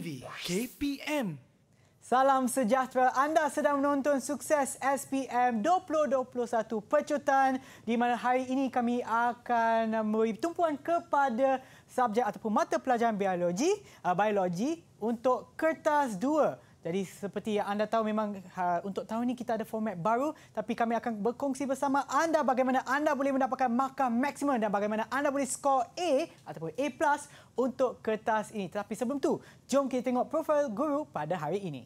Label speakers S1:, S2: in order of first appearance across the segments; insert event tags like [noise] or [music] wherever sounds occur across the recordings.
S1: TV, KPM. Salam sejahtera. Anda sedang menonton sukses SPM 2021 Pecutan di mana hari ini kami akan memberi tumpuan kepada subjek ataupun mata pelajaran biologi, uh, biologi untuk kertas jadi seperti yang anda tahu memang ha, untuk tahun ini kita ada format baru tapi kami akan berkongsi bersama anda bagaimana anda boleh mendapatkan markah maksimum dan bagaimana anda boleh skor A ataupun A+ plus untuk kertas ini. Tetapi sebelum tu, jom kita tengok profil guru pada hari ini.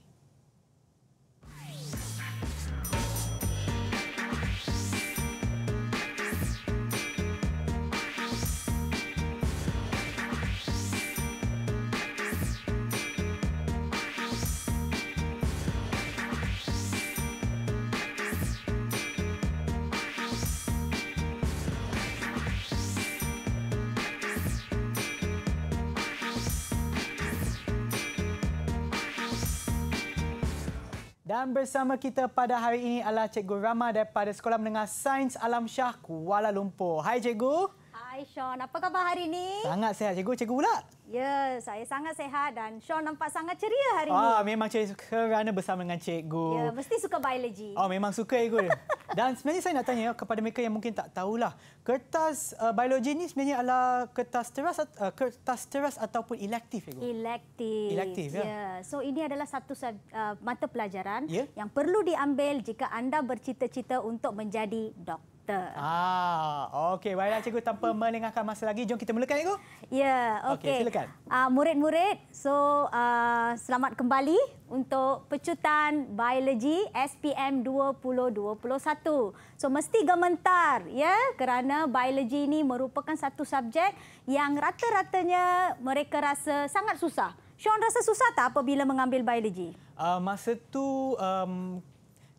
S1: Dan bersama kita pada hari ini adalah Cikgu Rama daripada Sekolah Menengah Sains Alam Syah Kuala Lumpur. Hai Cikgu.
S2: Hai Sean, apa khabar hari ini?
S1: Sangat sehat. cikgu, cikgu pula.
S2: Ya, saya sangat sehat dan Sean nampak sangat ceria hari ini. Ah,
S1: memang ceria kerana bersama dengan cikgu. Ya, mesti
S2: suka biologi. Oh,
S1: memang suka cikgu. [laughs] dan sebenarnya saya nak tanya kepada mereka yang mungkin tak tahulah. Kertas uh, biologi ni sebenarnya adalah kertas teras, uh, kertas teras ataupun elektif cikgu.
S2: Elektif. Elektif, ya. ya. So, ini adalah satu uh, mata pelajaran ya? yang perlu diambil jika anda bercita-cita untuk menjadi doktor kita.
S1: Ah, okey. Baiklah cikgu tanpa hmm. melengahkan masa lagi, jom kita mulakan cikgu.
S2: Ya, okey. Okey, silakan. Ah, uh, murid-murid, so uh, selamat kembali untuk pecutan biologi SPM 2021. So mesti gementar ya kerana biologi ini merupakan satu subjek yang rata-ratanya mereka rasa sangat susah. Sean rasa susah tak apabila mengambil biologi?
S1: Uh, masa tu um,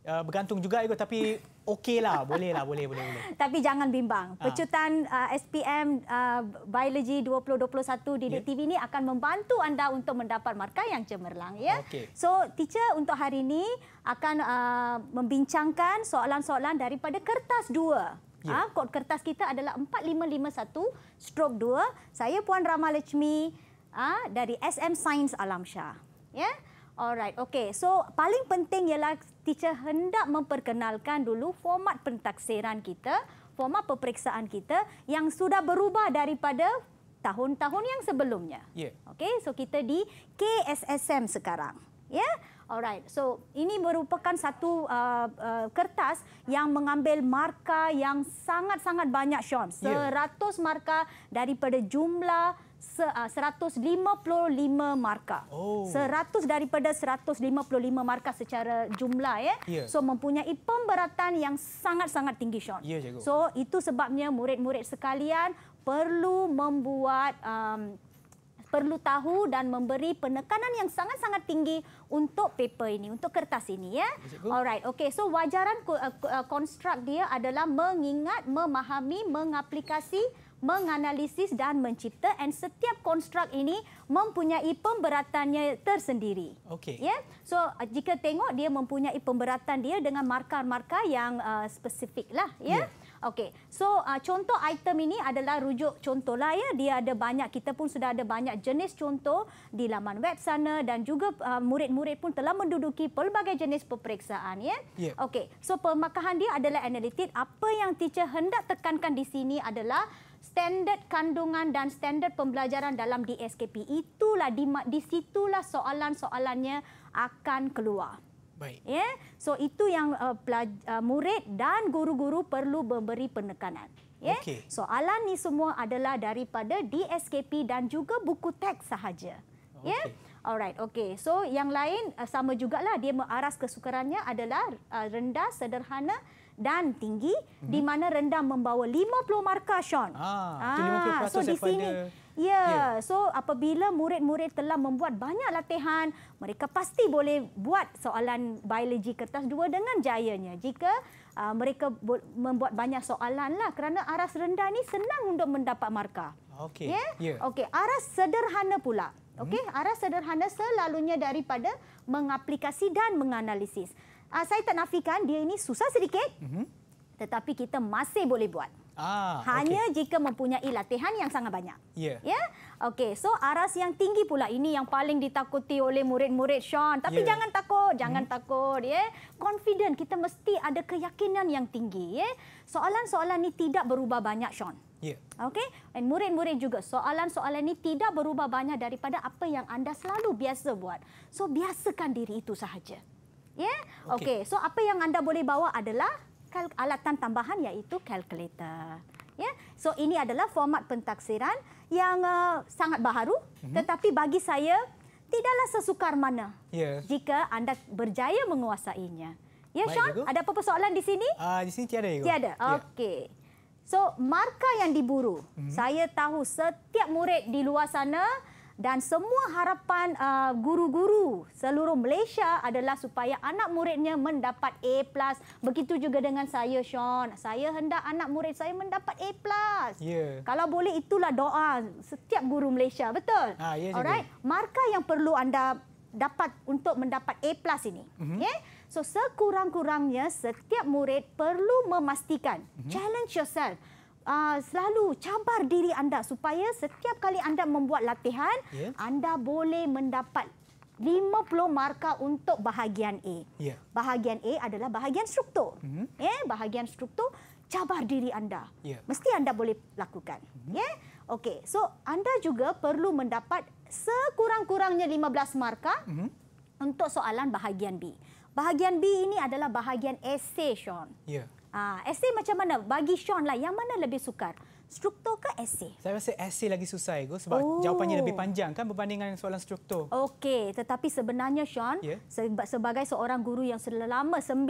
S1: uh, bergantung juga ikut tapi Okey lah, boleh lah, boleh, boleh, boleh.
S2: [laughs] Tapi jangan bimbang. Ah. Pecutan uh, SPM uh, Biology 2021 di ya. DTV ini akan membantu anda untuk mendapat markah yang cemerlang. ya. Okay. So, teacher untuk hari ini akan uh, membincangkan soalan-soalan daripada kertas dua. Yeah. Ya. Ha, kod kertas kita adalah 4551 stroke 2. Saya Puan Rama Lechmi ah, dari SM Science Alam Shah. Ya. Alright, okay. So paling penting ialah teacher hendak memperkenalkan dulu format pentaksiran kita, format peperiksaan kita yang sudah berubah daripada tahun-tahun yang sebelumnya. Yeah. Okay, so kita di KSSM sekarang. Yeah? Alright, so ini merupakan satu uh, uh, kertas yang mengambil markah yang sangat-sangat banyak, Sean. Ya. Seratus yeah. markah daripada jumlah 155 ah, markah. Oh. 100 daripada 155 markah secara jumlah eh. ya. Yeah. So mempunyai pemberatan yang sangat-sangat tinggi Sean. Yeah, cikgu. So itu sebabnya murid-murid sekalian perlu membuat um, perlu tahu dan memberi penekanan yang sangat-sangat tinggi untuk paper ini, untuk kertas ini ya. ya Alright, okay. So wajaran uh, uh, konstruk dia adalah mengingat, memahami, mengaplikasi menganalisis dan mencipta and setiap konstruk ini mempunyai pemberatannya tersendiri. Okey. Ya. Yeah? So jika tengok dia mempunyai pemberatan dia dengan markah-markah yang uh, spesifik lah, ya. Yeah? Yeah. Okey. So uh, contoh item ini adalah rujuk contohlah ya. Dia ada banyak kita pun sudah ada banyak jenis contoh di laman web sana dan juga uh, murid-murid pun telah menduduki pelbagai jenis peperiksaan ya. Yeah. Okey. So pemakahan dia adalah analitik. Apa yang teacher hendak tekankan di sini adalah standard kandungan dan standard pembelajaran dalam DSKP itulah di di situlah soalan-soalannya akan keluar. Baik. Ya. Yeah? So itu yang uh, pelaj- uh, murid dan guru-guru perlu memberi penekanan. Ya. Yeah? Okay. Soalan ni semua adalah daripada DSKP dan juga buku teks sahaja. Okay. Ya. Yeah? Alright, okay. So yang lain uh, sama lah. Dia aras kesukarannya adalah uh, rendah, sederhana dan tinggi. Mm -hmm. Di mana rendah membawa 50 markah, Sean. Ah, ah, 50 so di sini, ya. Yeah. Yeah. So apabila murid-murid telah membuat banyak latihan, mereka pasti boleh buat soalan biologi kertas dua dengan jayanya. Jika uh, mereka membuat banyak soalan lah, kerana aras rendah ni senang untuk mendapat markah. Okay. Yeah? Yeah. Okay. Aras sederhana pula. Hmm. Okey, arah sederhana selalunya daripada mengaplikasi dan menganalisis. Uh, saya tak nafikan dia ini susah sedikit. hmm Tetapi kita masih boleh buat. Ah, Hanya okay. jika mempunyai latihan yang sangat banyak. Ya. Yeah. Yeah? Okey, so aras yang tinggi pula ini yang paling ditakuti oleh murid-murid Sean. Tapi yeah. jangan takut, jangan hmm. takut. Ya. Yeah? Confident, kita mesti ada keyakinan yang tinggi. Ya. Yeah? Soalan-soalan ini tidak berubah banyak, Sean. Yeah. Okey, and murid-murid juga soalan-soalan ini tidak berubah banyak daripada apa yang anda selalu biasa buat. So biasakan diri itu sahaja. Yeah? Okey. Okay. So apa yang anda boleh bawa adalah alatan tambahan iaitu calculator. Yeah? So ini adalah format pentaksiran yang uh, sangat baharu mm-hmm. tetapi bagi saya tidaklah sesukar mana. Yeah. Jika anda berjaya menguasainya. Ya, yeah, Sean, ada apa-apa soalan di sini? Ah, uh, di sini tiada. Tiada. Ya. Okey. Yeah. So, markah yang diburu. Hmm. Saya tahu setiap murid di luar sana dan semua harapan uh, guru-guru seluruh Malaysia adalah supaya anak muridnya mendapat A+. Begitu juga dengan saya, Sean. Saya hendak anak murid saya mendapat A+. Yeah. Kalau boleh, itulah doa setiap guru Malaysia. Betul? Ah, yeah, Alright. Juga. Markah yang perlu anda dapat untuk mendapat A+. ini. Mm-hmm. Okay? Ya? So sekurang-kurangnya setiap murid perlu memastikan mm-hmm. challenge yourself. Uh, selalu cabar diri anda supaya setiap kali anda membuat latihan yeah. anda boleh mendapat 50 markah untuk bahagian A. Yeah. Bahagian A adalah bahagian struktur. Mm-hmm. Yeah, bahagian struktur cabar diri anda. Yeah. Mesti anda boleh lakukan. Mm-hmm. Yeah? Okey. So anda juga perlu mendapat sekurang-kurangnya 15 markah mm-hmm. untuk soalan bahagian B. Bahagian B ini adalah bahagian essay, Sean. Ya. Yeah. Ah, essay macam mana? Bagi Sean lah, yang mana lebih sukar? struktur ke esei? Saya rasa esei lagi susah Igo, sebab oh. jawapannya lebih
S1: panjang kan berbandingkan soalan struktur.
S2: Okey, tetapi sebenarnya Sean, yeah. Ya. sebagai seorang guru yang sudah lama 19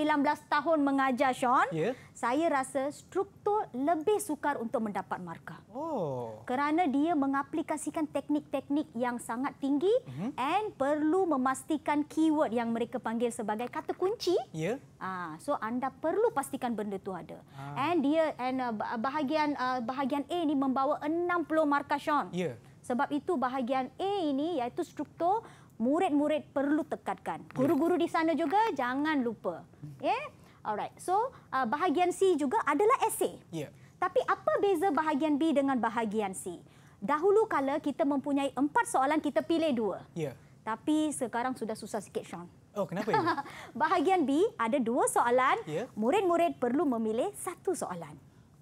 S2: tahun mengajar Sean, yeah. saya rasa struktur lebih sukar untuk mendapat markah.
S3: Oh.
S2: Kerana dia mengaplikasikan teknik-teknik yang sangat tinggi mm-hmm. and perlu memastikan keyword yang mereka panggil sebagai kata kunci. Ya. Yeah. Ah, so anda perlu pastikan benda tu ada. Ah. And dia and uh, bahagian uh, bahagian bahagian A ini membawa 60 markah Sean. Ya. Sebab itu bahagian A ini iaitu struktur murid-murid perlu tekatkan. Ya. Guru-guru di sana juga jangan lupa. Ya. Yeah? Alright. So, uh, bahagian C juga adalah essay. Ya. Yeah. Tapi apa beza bahagian B dengan bahagian C? Dahulu kala kita mempunyai empat soalan kita pilih dua. Ya. Yeah. Tapi sekarang sudah susah sikit Sean. Oh, kenapa [laughs] ini? bahagian B ada dua soalan. Yeah. Murid-murid perlu memilih satu soalan.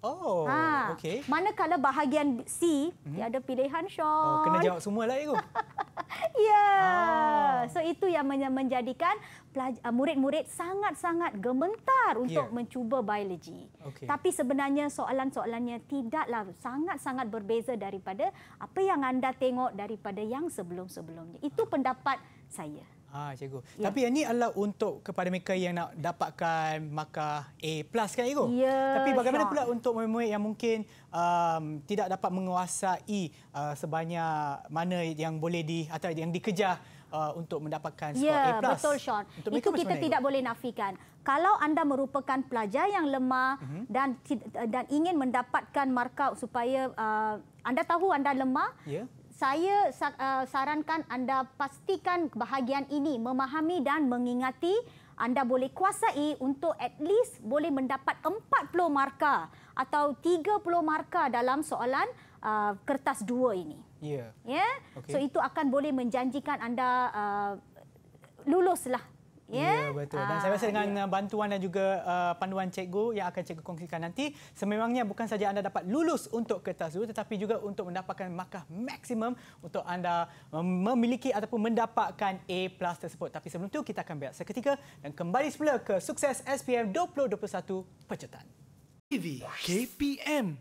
S2: Oh, ha. okey. Manakala bahagian C, mm-hmm. dia hmm? ada pilihan Sean. Oh, kena jawab semualah itu. [laughs] ya. Yeah. Ah. So, itu yang menjadikan ah, murid-murid sangat-sangat gementar ya. untuk yeah. mencuba biologi. Okay. Tapi sebenarnya soalan-soalannya tidaklah sangat-sangat berbeza daripada apa yang anda tengok daripada yang sebelum-sebelumnya. Itu pendapat saya.
S1: Ha cikgu. Ya. Tapi yang ni adalah untuk kepada mereka yang nak dapatkan markah A+ plus kan cikgu? Ya. Tapi bagaimana Syah. pula untuk murid-murid yang mungkin um, tidak dapat menguasai uh, sebanyak mana yang boleh di atau yang dikejar Uh, untuk mendapatkan ya, skor yeah, A+. Ya, betul Sean. Itu kita tidak
S2: boleh nafikan. Kalau anda merupakan pelajar yang lemah mm -hmm. dan dan ingin mendapatkan markah supaya uh, anda tahu anda lemah, yeah saya uh, sarankan anda pastikan bahagian ini memahami dan mengingati anda boleh kuasai untuk at least boleh mendapat 40 markah atau 30 markah dalam soalan uh, kertas dua ini. Ya. Yeah. Yeah? Okay. So itu akan boleh menjanjikan anda uh, luluslah Ya, yeah? yeah, betul. Dan ah, saya rasa ah, dengan
S1: yeah. bantuan dan juga uh, panduan cikgu yang akan cikgu kongsikan nanti, sememangnya bukan saja anda dapat lulus untuk kertas itu, tetapi juga untuk mendapatkan markah maksimum untuk anda um, memiliki ataupun mendapatkan A plus tersebut. Tapi sebelum itu, kita akan berehat seketika dan kembali semula ke sukses SPM 2021 Pecutan. TV KPM.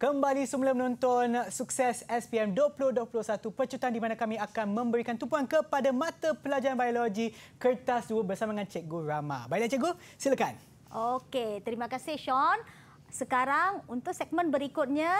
S1: Kembali semula menonton sukses SPM 2021 pecutan di mana kami akan memberikan tumpuan kepada mata pelajaran biologi kertas 2 bersama dengan Cikgu Rama. Baiklah Cikgu, silakan.
S2: Okey, terima kasih Sean. Sekarang untuk segmen berikutnya,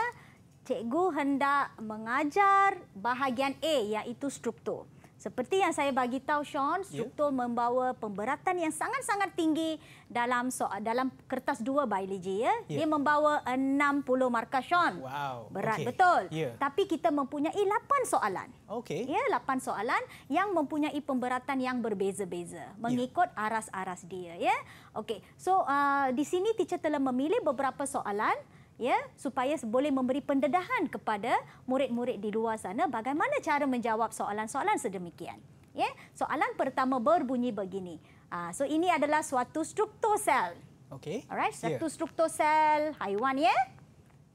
S2: Cikgu hendak mengajar bahagian A iaitu struktur. Seperti yang saya bagi tahu Sean, ya. struktur yeah. membawa pemberatan yang sangat-sangat tinggi dalam soal, dalam kertas dua biologi ya. Yeah. Dia membawa 60 markah Sean. Wow. Berat okay. betul. Yeah. Tapi kita mempunyai 8 soalan. Okey. Ya, yeah, 8 soalan yang mempunyai pemberatan yang berbeza-beza ya. mengikut yeah. aras-aras dia ya. Yeah? Okey. So uh, di sini teacher telah memilih beberapa soalan ya supaya boleh memberi pendedahan kepada murid-murid di luar sana bagaimana cara menjawab soalan-soalan sedemikian ya soalan pertama berbunyi begini uh, so ini adalah suatu struktur sel okey alright satu ya. struktur sel haiwan ya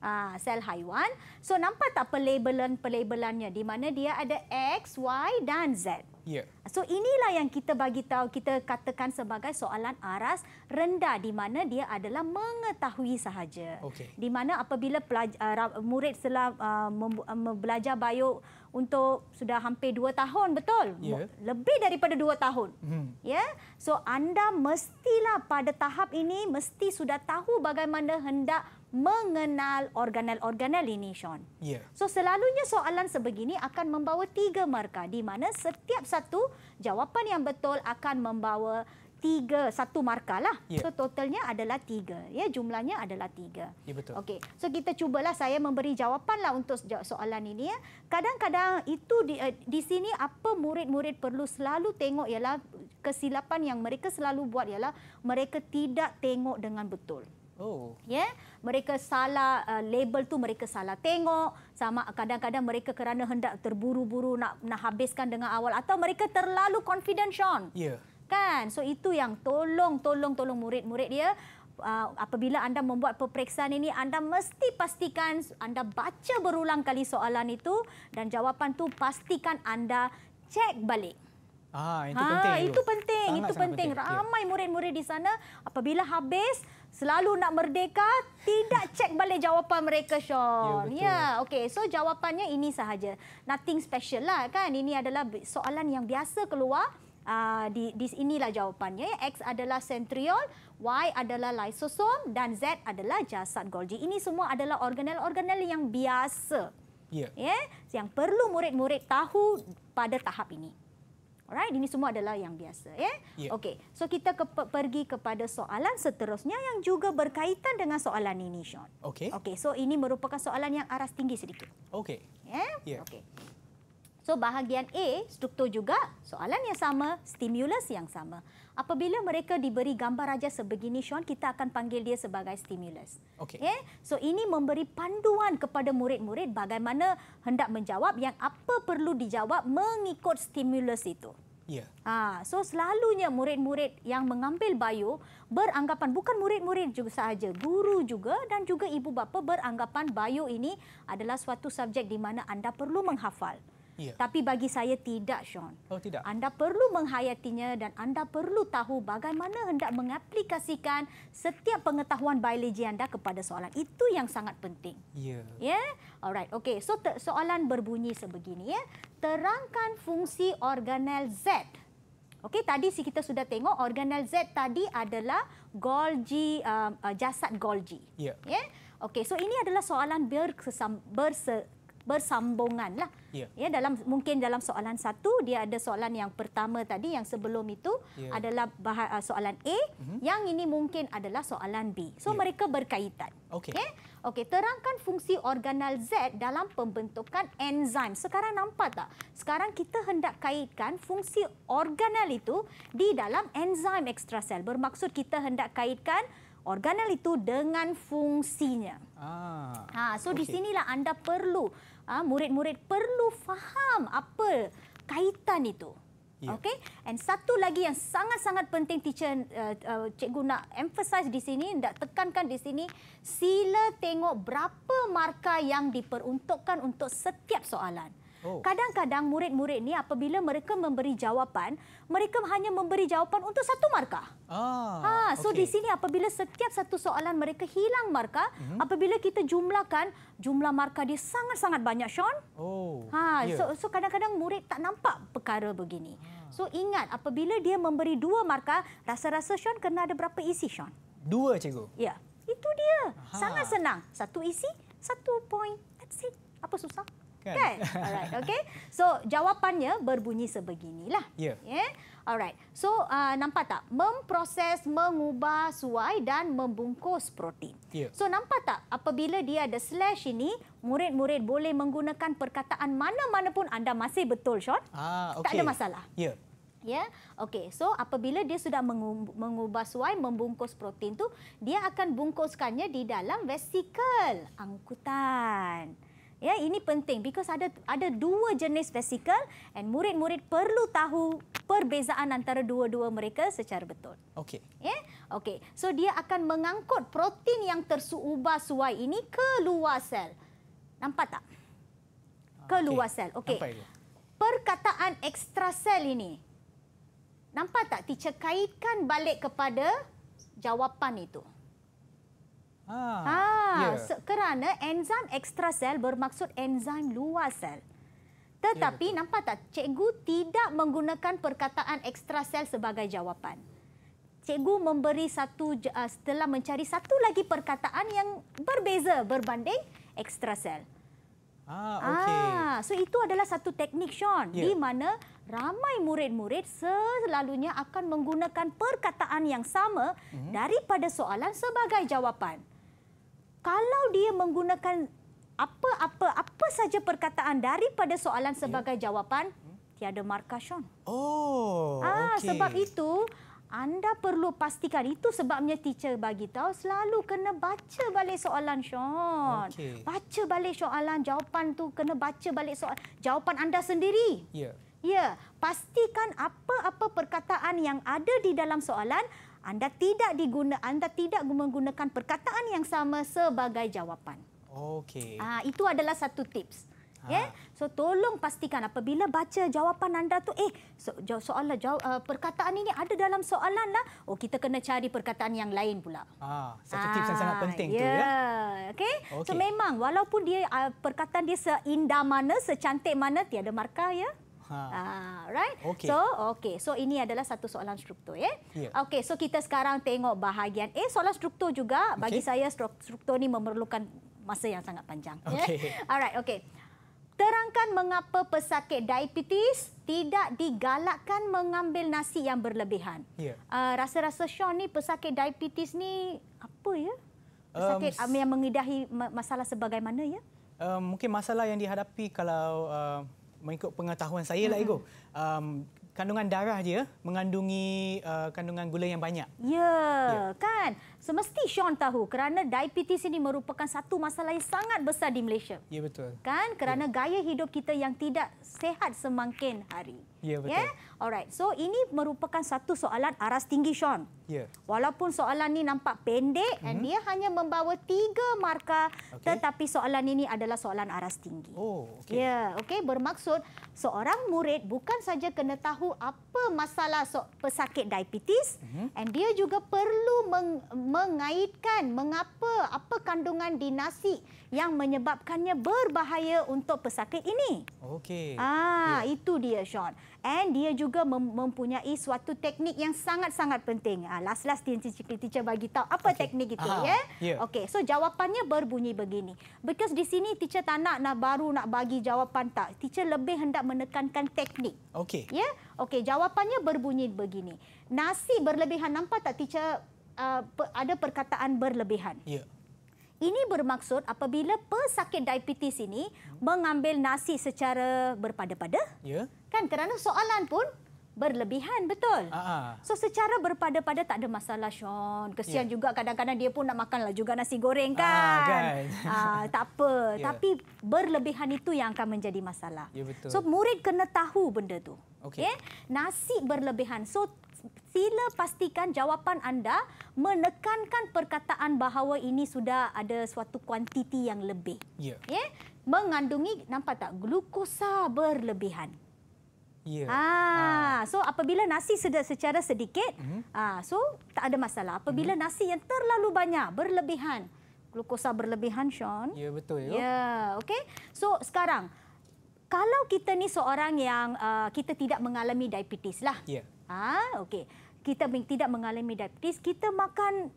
S2: Ah, sel haiwan. So nampak tak pelabelan-pelabelannya di mana dia ada X, Y dan Z. Yeah. So inilah yang kita bagi tahu kita katakan sebagai soalan aras rendah di mana dia adalah mengetahui sahaja. Okay. Di mana apabila pelajar, uh, murid telah ah, uh, ah, belajar bio untuk sudah hampir dua tahun betul? Yeah. Lebih daripada dua tahun. Hmm. Yeah. So anda mestilah pada tahap ini mesti sudah tahu bagaimana hendak mengenal organel-organel ini, Sean. Yeah. So, selalunya soalan sebegini akan membawa tiga markah di mana setiap satu jawapan yang betul akan membawa tiga, satu markah lah. Yeah. So, totalnya adalah tiga. Ya, jumlahnya adalah tiga. Ya, yeah, betul. Okey, so kita cubalah saya memberi jawapan lah untuk soalan ini. Ya. Kadang-kadang itu di, eh, di sini apa murid-murid perlu selalu tengok ialah kesilapan yang mereka selalu buat ialah mereka tidak tengok dengan betul. Oh. Ya, yeah? mereka salah uh, label tu mereka salah tengok sama kadang-kadang mereka kerana hendak terburu-buru nak nak habiskan dengan awal atau mereka terlalu confident Sean. Ya. Yeah. Kan? So itu yang tolong tolong tolong murid-murid dia uh, apabila anda membuat peperiksaan ini anda mesti pastikan anda baca berulang kali soalan itu dan jawapan tu pastikan anda cek balik.
S3: Ah, itu ha, penting. Itu penting, sangat, itu penting. penting. Ya.
S2: Ramai murid-murid di sana apabila habis selalu nak merdeka tidak [laughs] cek balik jawapan mereka Sean. Ya, ya okey. So jawapannya ini sahaja. Nothing special lah kan. Ini adalah soalan yang biasa keluar. Uh, di, di inilah jawapannya. X adalah sentriol, Y adalah lysosom dan Z adalah jasad Golgi. Ini semua adalah organel-organel yang biasa. Ya. Yeah. Yeah? Yang perlu murid-murid tahu pada tahap ini. Alright, ini semua adalah yang biasa. Ya? Yeah. Okay, so kita ke pergi kepada soalan seterusnya yang juga berkaitan dengan soalan ini, Sean. Okay. Okay, so ini merupakan soalan yang aras tinggi sedikit. Okay. Yeah? Yeah. Okay. So bahagian A struktur juga soalan yang sama stimulus yang sama. Apabila mereka diberi gambar raja sebegini Sean kita akan panggil dia sebagai stimulus. Okey. Yeah? So ini memberi panduan kepada murid-murid bagaimana hendak menjawab yang apa perlu dijawab mengikut stimulus itu. Ya. Yeah. Ha, so selalunya murid-murid yang mengambil bio beranggapan bukan murid-murid juga sahaja, guru juga dan juga ibu bapa beranggapan bio ini adalah suatu subjek di mana anda perlu menghafal. Ya. Tapi bagi saya tidak, Sean. Oh, tidak. Anda perlu menghayatinya dan anda perlu tahu bagaimana hendak mengaplikasikan setiap pengetahuan biologi anda kepada soalan. Itu yang sangat penting. Ya. Ya. Alright. Okey. So soalan berbunyi sebegini ya. Terangkan fungsi organel Z. Okey, tadi si kita sudah tengok organel Z tadi adalah Golgi uh, uh jasad Golgi. Ya. Yeah. Yeah? Okey, so ini adalah soalan berkesam, berse, bersambungan lah. Yeah. Ya, dalam mungkin dalam soalan satu dia ada soalan yang pertama tadi yang sebelum itu yeah. adalah bah, uh, soalan A, mm -hmm. yang ini mungkin adalah soalan B. So yeah. mereka berkaitan. okay? Okay? Ya? Okey, terangkan fungsi organel Z dalam pembentukan enzim. Sekarang nampak tak? Sekarang kita hendak kaitkan fungsi organel itu di dalam enzim ekstrasel. Bermaksud kita hendak kaitkan organel itu dengan fungsinya.
S3: Ah.
S2: Ha, so okay. di sinilah anda perlu uh, murid-murid perlu faham apa kaitan itu. Yeah. Okey. And satu lagi yang sangat-sangat penting teacher uh, uh, cikgu nak emphasize di sini, nak tekankan di sini, sila tengok berapa markah yang diperuntukkan untuk setiap soalan. Oh. Kadang-kadang murid-murid ni apabila mereka memberi jawapan, mereka hanya memberi jawapan untuk satu markah. Ah, ha, so di sini apabila setiap satu soalan mereka hilang markah, mm -hmm. apabila kita jumlahkan, jumlah markah dia sangat-sangat banyak, Sean. Oh. Ha, yeah. so kadang-kadang so murid tak nampak perkara begini. Ah. So ingat apabila dia memberi dua markah, rasa-rasa Sean kena ada berapa isi, Sean?
S1: Dua, cikgu.
S2: Ya. Itu dia. Aha. Sangat senang. Satu isi, satu poin. That's it. Apa susah? kan? kan? Alright, okay. So jawapannya berbunyi sebeginilah. Yeah. yeah? Alright. So uh, nampak tak memproses, mengubah suai dan membungkus protein. Yeah. So nampak tak apabila dia ada slash ini, murid-murid boleh menggunakan perkataan mana-mana pun anda masih betul, Sean. Ah, okay. Tak ada masalah. Yeah. Ya, ya? okay. So apabila dia sudah mengubah suai, membungkus protein tu, dia akan bungkuskannya di dalam vesikel angkutan. Ya, ini penting because ada ada dua jenis vesikel and murid-murid perlu tahu perbezaan antara dua-dua mereka secara betul. Okey. Ya. Okey. So dia akan mengangkut protein yang tersubah suai ini ke luar sel. Nampak tak? Ke luar okay. sel. Okey. Perkataan ekstrasel ini. Nampak tak? Teacher kaitkan balik kepada jawapan itu. Ah, ha. ha yeah. So, kerana enzim ekstra sel bermaksud enzim luar sel. Tetapi yeah, ya, nampak tak cikgu tidak menggunakan perkataan ekstra sel sebagai jawapan. Cikgu memberi satu uh, setelah mencari satu lagi perkataan yang berbeza berbanding ekstra sel.
S3: Ah, ha, ha, okay. ah,
S2: so itu adalah satu teknik Sean yeah. di mana ramai murid-murid selalunya akan menggunakan perkataan yang sama mm-hmm. daripada soalan sebagai jawapan kalau dia menggunakan apa-apa apa saja perkataan daripada soalan sebagai jawapan tiada markah Sean. Oh. Ah okay. sebab itu anda perlu pastikan itu sebabnya teacher bagi tahu selalu kena baca balik soalan Sean. Okay. Baca balik soalan jawapan tu kena baca balik soalan jawapan anda sendiri. Ya. Yeah. Ya, pastikan apa-apa perkataan yang ada di dalam soalan anda tidak diguna anda tidak menggunakan perkataan yang sama sebagai jawapan.
S3: Okey. Ah
S2: itu adalah satu tips. Ah. Ya. Yeah? So tolong pastikan apabila baca jawapan anda tu eh so, soalan jaw, uh, eh, perkataan ini ada dalam soalan lah. Oh kita kena cari perkataan yang lain pula.
S3: Ah satu ah, tips yang sangat ah, penting yeah. tu ya.
S2: ya. Okey. Okay. So memang walaupun dia uh, perkataan dia seindah mana, secantik mana tiada markah ya. Yeah? Ha. Ah, right? Okay. So, okay. So ini adalah satu soalan struktur, ya. Yeah? Yeah. Okay. So kita sekarang tengok bahagian. Eh, soalan struktur juga okay. bagi saya struktur ini memerlukan masa yang sangat panjang. Ya? Okay. Yeah? Alright. Okay. Terangkan mengapa pesakit diabetes tidak digalakkan mengambil nasi yang berlebihan. Yeah. Ya. Uh, rasa-rasa Sean ni pesakit diabetes ni apa ya?
S1: Um, pesakit um, yang
S2: mengidahi masalah sebagaimana ya?
S1: Um, mungkin masalah yang dihadapi kalau uh, mengikut pengetahuan saya lah ego. Um, kandungan darah dia mengandungi uh, kandungan gula yang banyak.
S2: Ya, yeah, yeah. kan? Semesti Sean tahu kerana diabetes ini merupakan satu masalah yang sangat besar di Malaysia. Ya betul. Kan kerana ya. gaya hidup kita yang tidak sehat semakin hari. Ya, ya? betul. Yeah? Alright. So ini merupakan satu soalan aras tinggi Sean. Ya. Walaupun soalan ini nampak pendek hmm. dia hanya membawa tiga markah okay. tetapi soalan ini adalah soalan aras tinggi. Oh, okey. Ya, yeah. okey bermaksud seorang murid bukan saja kena tahu apa masalah so- pesakit diabetes hmm. dia juga perlu meng- mengaitkan mengapa apa kandungan di nasi yang menyebabkannya berbahaya untuk pesakit ini. Okey. Ah, yeah. itu dia Sean. And dia juga mempunyai suatu teknik yang sangat-sangat penting. Ah, last-last teacher teacher bagi tahu apa okay. teknik itu, ya. Yeah? Yeah. Okey. So jawapannya berbunyi begini. Because di sini teacher tak nak nak baru nak bagi jawapan tak. Teacher lebih hendak menekankan teknik. Okey. Ya. Yeah? Okey, jawapannya berbunyi begini. Nasi berlebihan nampak tak teacher uh, ada perkataan berlebihan. Ya. Ini bermaksud apabila pesakit diabetes ini mengambil nasi secara berpada-pada, ya. kan kerana soalan pun berlebihan betul. Aa. Ah, ah. So secara berpada-pada tak ada masalah Sean. Kesian yeah. juga kadang-kadang dia pun nak makanlah juga nasi goreng ah, kan. Aa, kan. Aa, [laughs] tak apa, yeah. tapi berlebihan itu yang akan menjadi masalah. Yeah, ya, So murid kena tahu benda tu. Okey. Okay? Ya? Nasi berlebihan. So sila pastikan jawapan anda menekankan perkataan bahawa ini sudah ada suatu kuantiti yang lebih. Ya. Yeah. Yeah? Mengandungi nampak tak glukosa berlebihan. Yeah. Ya. Ah, so apabila nasi sudah secara sedikit, mm-hmm. ah, so tak ada masalah. Apabila mm-hmm. nasi yang terlalu banyak berlebihan, glukosa berlebihan, Sean.
S1: Ya yeah, betul. Ya, yeah.
S2: okay. So sekarang, kalau kita ni seorang yang uh, kita tidak mengalami diabetes lah, yeah. Ah, ha? okey. Kita tidak mengalami diabetes, kita makan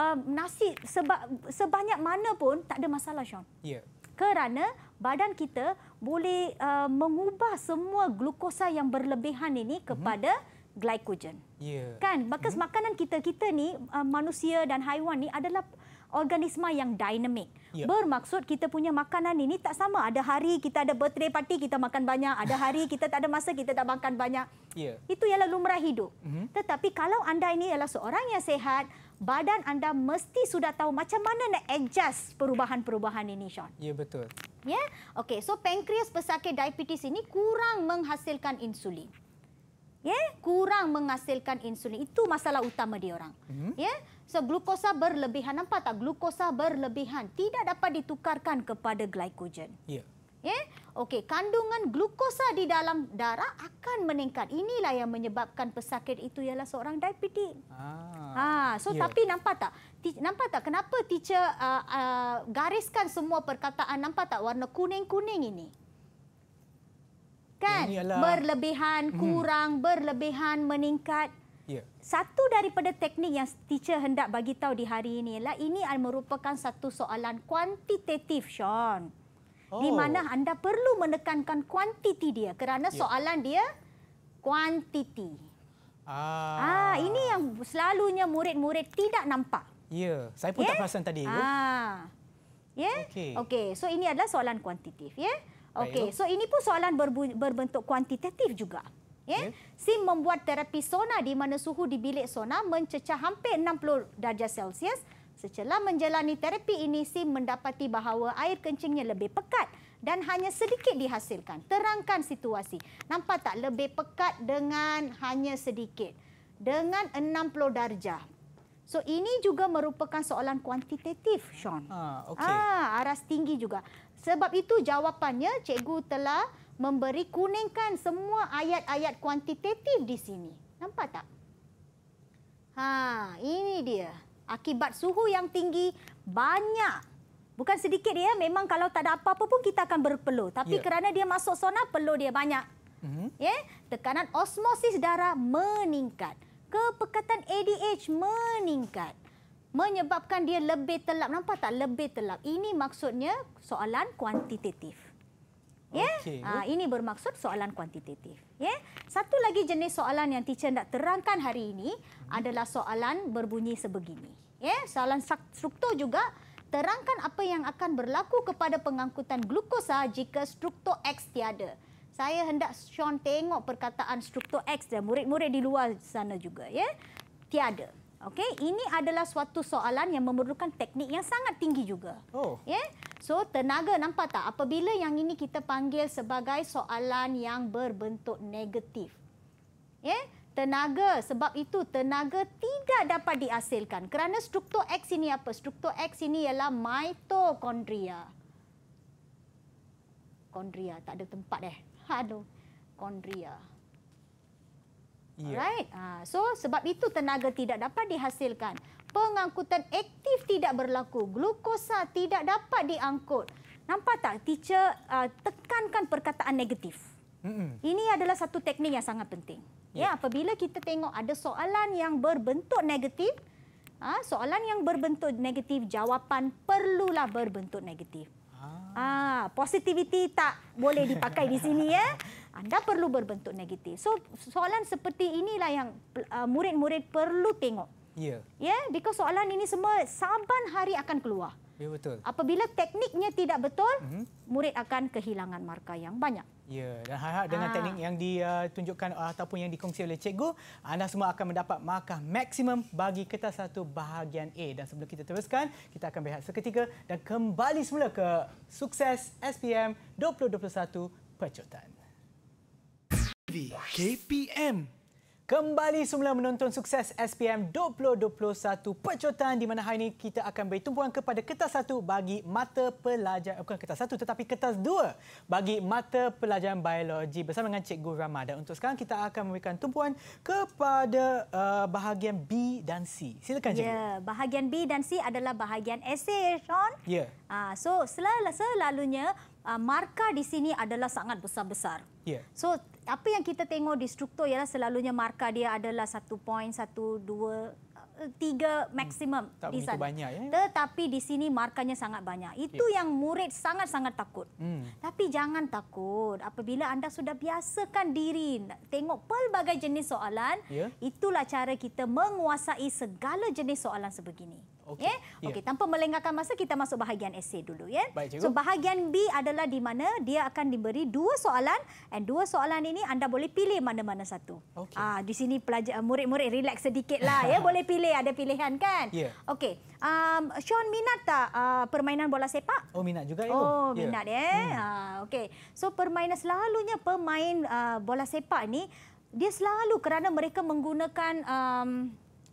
S2: uh, nasi seba sebanyak mana pun tak ada masalah, Sean. Ya. Yeah. Kerana badan kita boleh uh, mengubah semua glukosa yang berlebihan ini mhm. kepada mm -hmm. glycogen. Ya. Yeah. Kan? Bekas mm -hmm. makanan kita kita ni uh, manusia dan haiwan ni adalah organisma yang dinamik. Ya. Bermaksud kita punya makanan ini tak sama. Ada hari kita ada birthday party, kita makan banyak. Ada hari kita tak ada masa, kita tak makan banyak. Ya. Itu ialah lumrah hidup. Mm-hmm. Tetapi kalau anda ini ialah seorang yang sehat, badan anda mesti sudah tahu macam mana nak adjust perubahan-perubahan ini, Sean. Ya, betul. Ya? okay. so pankreas pesakit diabetes ini kurang menghasilkan insulin ya yeah? kurang menghasilkan insulin itu masalah utama dia orang hmm? ya yeah? so glukosa berlebihan nampak tak glukosa berlebihan tidak dapat ditukarkan kepada glikogen ya yeah. ya yeah? okey kandungan glukosa di dalam darah akan meningkat inilah yang menyebabkan pesakit itu ialah seorang diabetik ah ha so yeah. tapi nampak tak nampak tak kenapa teacher uh, uh, gariskan semua perkataan nampak tak warna kuning-kuning ini Kan? Berlebihan, hmm. kurang, hmm. berlebihan, meningkat. Yeah. Satu daripada teknik yang teacher hendak bagi tahu di hari ini ialah ini merupakan satu soalan kuantitatif, Sean. Oh. Di mana anda perlu menekankan kuantiti dia kerana ya. soalan dia kuantiti.
S1: Ah. ah, ini
S2: yang selalunya murid-murid tidak nampak.
S1: Ya, yeah. saya pun yeah? tak ya? perasan tadi. Ah. Ya?
S2: Yeah? Okey. Okey, so ini adalah soalan kuantitatif, ya? Yeah? Okey, so ini pun soalan berbu- berbentuk kuantitatif juga. Ya. Yeah. Sim membuat terapi sona di mana suhu di bilik sona mencecah hampir 60 darjah Celsius. Setelah menjalani terapi ini, Sim mendapati bahawa air kencingnya lebih pekat dan hanya sedikit dihasilkan. Terangkan situasi. Nampak tak lebih pekat dengan hanya sedikit dengan 60 darjah. So ini juga merupakan soalan kuantitatif, Sean. Ah, okay. ah aras tinggi juga. Sebab itu jawapannya cikgu telah memberi kuningkan semua ayat-ayat kuantitatif di sini. Nampak tak? Ha, ini dia. Akibat suhu yang tinggi banyak Bukan sedikit ya, memang kalau tak ada apa-apa pun kita akan berpeluh. Tapi ya. kerana dia masuk sona, peluh dia banyak. Uh-huh. Ya, tekanan osmosis darah meningkat. Kepekatan ADH meningkat menyebabkan dia lebih telap. Nampak tak lebih telap? Ini maksudnya soalan kuantitatif.
S3: Ya? Okay. Ha, ah,
S2: ini bermaksud soalan kuantitatif. Ya? Satu lagi jenis soalan yang teacher nak terangkan hari ini adalah soalan berbunyi sebegini. Ya? Soalan struktur juga terangkan apa yang akan berlaku kepada pengangkutan glukosa jika struktur X tiada. Saya hendak Sean tengok perkataan struktur X dan murid-murid di luar sana juga. Ya? Tiada. Okey, ini adalah suatu soalan yang memerlukan teknik yang sangat tinggi juga. Oh. Ya. Yeah? So, tenaga nampak tak? Apabila yang ini kita panggil sebagai soalan yang berbentuk negatif. Ya. Yeah? Tenaga, sebab itu tenaga tidak dapat dihasilkan. Kerana struktur X ini apa? Struktur X ini ialah mitokondria. Kondria, tak ada tempat eh. Aduh, Kondria. Yeah. Right? Ha, so sebab itu tenaga tidak dapat dihasilkan. Pengangkutan aktif tidak berlaku. Glukosa tidak dapat diangkut. Nampak tak teacher uh, tekankan perkataan negatif. Mm-mm. Ini adalah satu teknik yang sangat penting. Ya, ya. apabila kita tengok ada soalan yang berbentuk negatif, ha, soalan yang berbentuk negatif, jawapan perlulah berbentuk negatif. Ah, ah positivity tak boleh dipakai di sini ya. Anda perlu berbentuk negatif. So soalan seperti inilah yang ah, murid-murid uh, perlu tengok. Ya. Ya, because soalan ini semua saban hari akan keluar. Ya betul. Apabila tekniknya tidak betul, mm -hmm. murid akan kehilangan markah yang banyak.
S1: Ya, dan harap dengan ha. teknik yang ditunjukkan ah, ataupun yang dikongsi oleh cikgu, anda semua akan mendapat markah maksimum bagi kertas satu bahagian A. Dan sebelum kita teruskan, kita akan berehat seketika dan kembali semula ke sukses SPM 2021 Pecutan. KPM Kembali semula menonton sukses SPM 2021 pecutan di mana hari ini kita akan beri tumpuan kepada kertas satu bagi mata pelajaran. Eh, bukan kertas satu tetapi kertas dua bagi mata pelajaran biologi bersama dengan Cikgu Rama. Dan untuk sekarang kita akan memberikan tumpuan kepada uh,
S2: bahagian B dan C. Silakan Cikgu. Ya, bahagian B dan C adalah bahagian esay, Sean. Ya. Uh, so, selalunya uh, markah di sini adalah sangat besar-besar. Ya. So, apa yang kita tengok di struktur ialah selalunya markah dia adalah satu poin, satu, dua, eh, tiga maksimum. Hmm, tak di begitu sana. banyak. Ya? Tetapi di sini markahnya sangat banyak. Itu okay. yang murid sangat-sangat takut. Hmm. Tapi jangan takut. Apabila anda sudah biasakan diri tengok pelbagai jenis soalan, yeah. itulah cara kita menguasai segala jenis soalan sebegini. Okey. Yeah? Ya. Okey, tanpa melengahkan masa kita masuk bahagian esei dulu ya. Yeah? So bahagian B adalah di mana dia akan diberi dua soalan and dua soalan ini anda boleh pilih mana-mana satu. Okay. Ah di sini pelajar ah, murid-murid relax sedikitlah ya, [laughs] boleh pilih ada pilihan kan. Yeah. Okey. Um, Sean minat tak uh, permainan bola sepak? Oh minat juga oh, ya. Oh minat ya. Yeah. Eh? Hmm. Ah, okey. So permainan selalunya pemain uh, bola sepak ni dia selalu kerana mereka menggunakan um,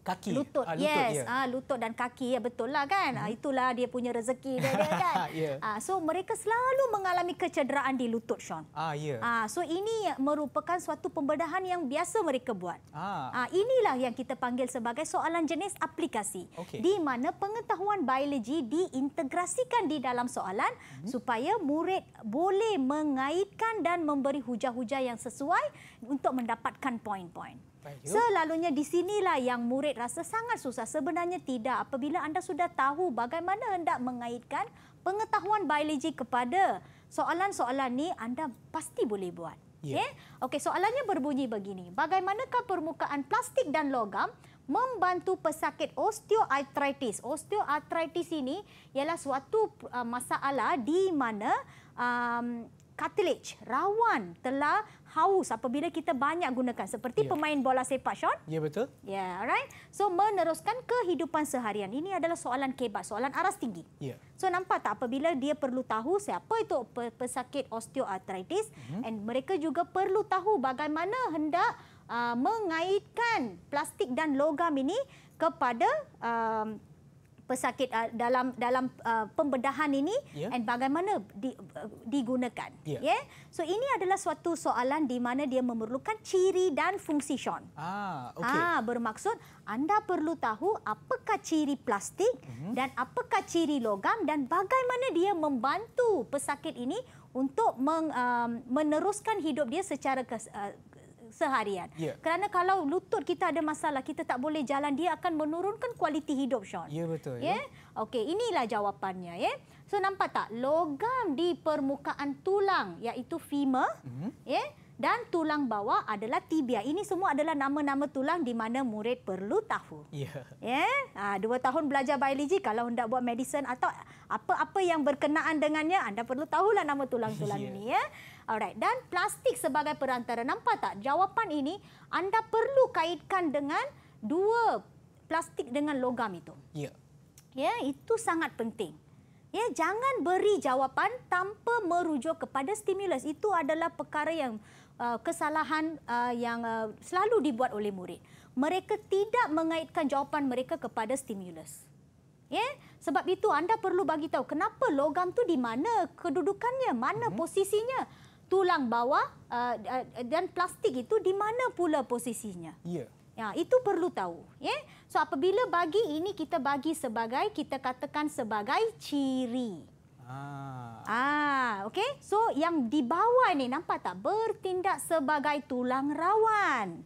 S2: kaki lutut, ah, lutut yes yeah. ah lutut dan kaki ya betul lah kan hmm. ah, mm-hmm. itulah dia punya rezeki dia, dia [laughs] kan yeah. ah so mereka selalu mengalami kecederaan di lutut Sean ah yeah. ah so ini merupakan suatu pembedahan yang biasa mereka buat ah, ah inilah yang kita panggil sebagai soalan jenis aplikasi okay. di mana pengetahuan biologi diintegrasikan di dalam soalan hmm. supaya murid boleh mengaitkan dan memberi hujah-hujah yang sesuai untuk mendapatkan poin-poin Selalunya di sinilah yang murid rasa sangat susah. Sebenarnya tidak apabila anda sudah tahu bagaimana hendak mengaitkan pengetahuan biologi kepada soalan-soalan ni, anda pasti boleh buat. Okay? Ya. Eh? Okay, soalannya berbunyi begini. Bagaimanakah permukaan plastik dan logam membantu pesakit osteoartritis? Osteoartritis ini ialah suatu uh, masalah di mana... Um, cartilage rawan telah haus apabila kita banyak gunakan seperti yeah. pemain bola sepak Sean. Ya yeah, betul. Ya, yeah, alright. So meneruskan kehidupan seharian. Ini adalah soalan kebas, soalan aras tinggi.
S1: Ya.
S3: Yeah.
S2: So nampak tak apabila dia perlu tahu siapa itu pesakit osteoartritis, mm-hmm. and mereka juga perlu tahu bagaimana hendak uh, mengaitkan plastik dan logam ini kepada uh, pesakit uh, dalam dalam uh, pembedahan ini dan ya. yeah. bagaimana di, uh, digunakan ya yeah. yeah? so ini adalah suatu soalan di mana dia memerlukan ciri dan fungsi Sean.
S3: ah okey ah
S2: bermaksud anda perlu tahu apakah ciri plastik mm-hmm. dan apakah ciri logam dan bagaimana dia membantu pesakit ini untuk meng, uh, meneruskan hidup dia secara kes, uh, seharian. Yeah. Kerana kalau lutut kita ada masalah, kita tak boleh jalan, dia akan menurunkan kualiti hidup, Sean. Ya, yeah, betul. Yeah? Yeah. Okey, inilah jawapannya. Yeah? So, nampak tak? Logam di permukaan tulang, iaitu femur, mm -hmm. yeah? dan tulang bawah adalah tibia. Ini semua adalah nama-nama tulang di mana murid perlu tahu. Yeah. Yeah? Ha, dua tahun belajar biologi, kalau hendak buat medicine atau apa-apa yang berkenaan dengannya, anda perlu tahulah nama tulang-tulang yeah. ini. Yeah? Alright, dan plastik sebagai perantara. Nampak tak jawapan ini anda perlu kaitkan dengan dua plastik dengan logam itu. Ya. Yeah. Ya, itu sangat penting. Ya, jangan beri jawapan tanpa merujuk kepada stimulus. Itu adalah perkara yang uh, kesalahan uh, yang uh, selalu dibuat oleh murid. Mereka tidak mengaitkan jawapan mereka kepada stimulus. Ya, sebab itu anda perlu bagi tahu kenapa logam tu di mana kedudukannya, mana mm-hmm. posisinya tulang bawah uh, uh, dan plastik itu di mana pula posisinya? Ya. Ya, itu perlu tahu, ya. Yeah? So apabila bagi ini kita bagi sebagai kita katakan sebagai ciri. Ah. Ah, okey. So yang di bawah ni nampak tak bertindak sebagai tulang rawan.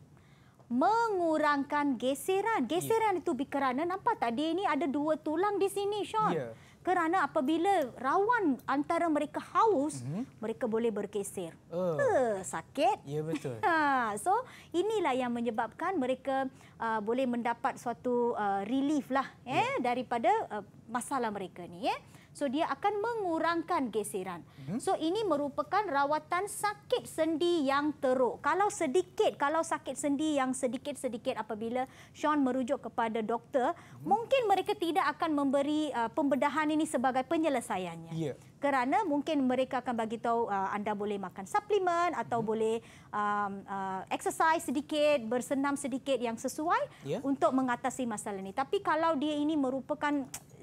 S2: Mengurangkan geseran. Geseran yeah. itu kerana nampak tak dia ini ada dua tulang di sini, Sean. Yeah. Kerana apabila rawan antara mereka haus, mm-hmm. mereka boleh berkesir. Uh. Uh, sakit. Ya, betul. [laughs] Ha, so, inilah yang menyebabkan mereka uh, boleh mendapat suatu uh, relief lah eh, yeah. daripada uh, masalah mereka ni. Eh. So dia akan mengurangkan geseran. Mhm. So ini merupakan rawatan sakit sendi yang teruk. Kalau sedikit, kalau sakit sendi yang sedikit-sedikit apabila Sean merujuk kepada doktor, hmm. mungkin mereka tidak akan memberi uh, pembedahan ini sebagai penyelesaiannya. Yeah. Kerana mungkin mereka akan bagi tahu uh, anda boleh makan suplemen atau hmm. boleh um, uh, exercise sedikit, bersenam sedikit yang sesuai yeah. untuk mengatasi masalah ini. Tapi kalau dia ini merupakan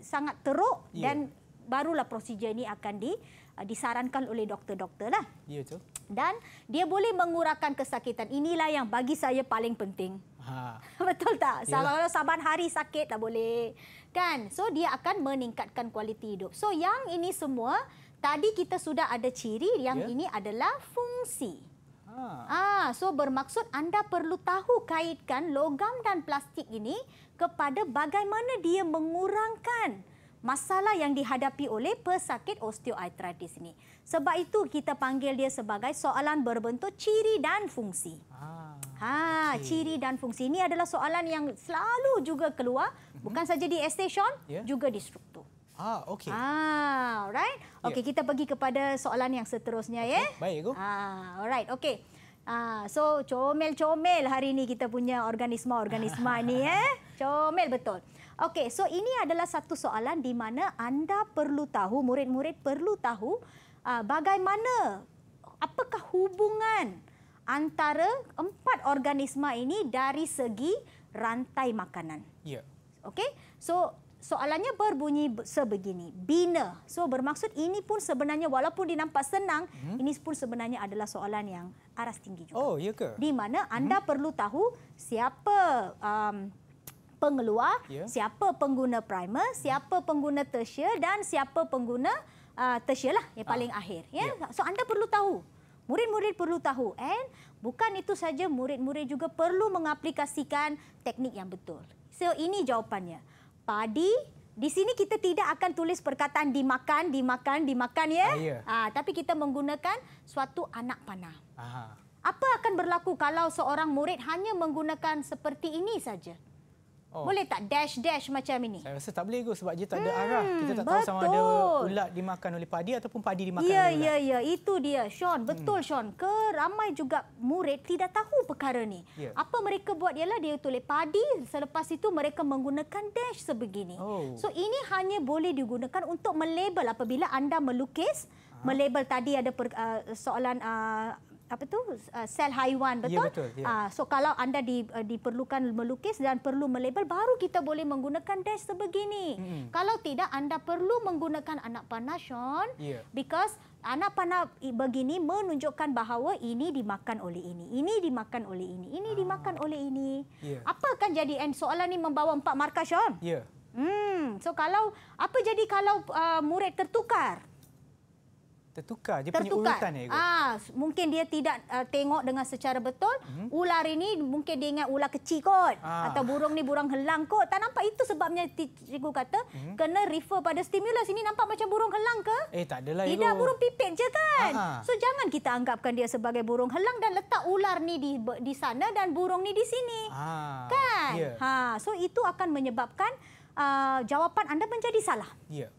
S2: sangat teruk yeah. dan barulah prosedur ini akan di uh, disarankan oleh doktor-doktor lah. Ya, tu. Dan dia boleh mengurangkan kesakitan. Inilah yang bagi saya paling penting. Ha. [laughs] Betul tak? Yalah. Kalau saban hari sakit tak boleh. Kan? So dia akan meningkatkan kualiti hidup. So yang ini semua tadi kita sudah ada ciri yang yeah. ini adalah fungsi. Ha. Ah, so bermaksud anda perlu tahu kaitkan logam dan plastik ini kepada bagaimana dia mengurangkan masalah yang dihadapi oleh pesakit osteoartritis ini. Sebab itu kita panggil dia sebagai soalan berbentuk ciri dan fungsi. Ah, ha, okay. ciri dan fungsi ini adalah soalan yang selalu juga keluar mm-hmm. bukan saja di station yeah. juga di struktur. Ah, okey. Ha, ah, alright. Ya. Okey, kita pergi kepada soalan yang seterusnya okay. ya. Baik, go. Ha, ah, alright. Okey. Ah, so comel-comel hari ini kita punya organisma-organisma [laughs] ni eh. Comel betul. Okey, so ini adalah satu soalan di mana anda perlu tahu, murid-murid perlu tahu uh, bagaimana, apakah hubungan antara empat organisma ini dari segi rantai makanan. Ya. Yeah. Okey, so soalannya berbunyi sebegini, bina. So bermaksud ini pun sebenarnya walaupun dinampak senang, hmm. ini pun sebenarnya adalah soalan yang aras tinggi juga. Oh, ya
S3: ke? Di mana mhm. anda hmm.
S2: perlu tahu siapa... Um, pengeluar, yeah. siapa pengguna primer, siapa pengguna tertiary dan siapa pengguna uh, tertiary lah yang ah. paling ah. akhir. Ya? Yeah. So anda perlu tahu. Murid-murid perlu tahu and bukan itu saja murid-murid juga perlu mengaplikasikan teknik yang betul. So ini jawapannya. Padi di sini kita tidak akan tulis perkataan dimakan, dimakan, dimakan ya. Ah, yeah. ah, tapi kita menggunakan suatu anak panah. Aha. Apa akan berlaku kalau seorang murid hanya menggunakan seperti ini saja? Oh. Boleh tak dash-dash macam ini?
S1: Saya rasa tak boleh kot sebab dia tak ada hmm, arah. Kita tak betul. tahu sama ada ulat dimakan oleh padi ataupun padi dimakan ya, oleh ya, ulat. Ya,
S2: ya. Itu dia, Sean. Betul, hmm. Sean. Keramai juga murid tidak tahu perkara ni. Ya. Apa mereka buat ialah dia tulis padi. Selepas itu mereka menggunakan dash sebegini. Oh. So ini hanya boleh digunakan untuk melabel apabila anda melukis. Ha. Melabel tadi ada per, uh, soalan... Uh, apa tu uh, sel haiwan ya, betul, ya, betul ya. Uh, so kalau anda di, uh, diperlukan melukis dan perlu melabel baru kita boleh menggunakan desk sebegini mm-hmm. kalau tidak anda perlu menggunakan anak panah Sean yeah. because anak panah begini menunjukkan bahawa ini dimakan oleh ini ini dimakan oleh ini ini ah. dimakan oleh ini yeah. apa kan jadi and soalan ni membawa empat markah Sean yeah. hmm so kalau apa jadi kalau uh, murid tertukar
S1: Tertukar dia Tertukar. punya urutan ego.
S2: Ah, mungkin dia tidak uh, tengok dengan secara betul. Mm -hmm. Ular ini mungkin dia ingat ular kecil kot. Ah. Atau burung ni burung helang kot. Tak nampak itu sebabnya cikgu kata mm -hmm. kena refer pada stimulus. Ini nampak macam burung helang ke? Eh tak adalah Tidak ego. burung pipit je kan? Ah So jangan kita anggapkan dia sebagai burung helang dan letak ular ni di, di sana dan burung ni di sini. Ah. Kan? Yeah. Ha, so itu akan menyebabkan uh, jawapan anda menjadi salah. Ya. Yeah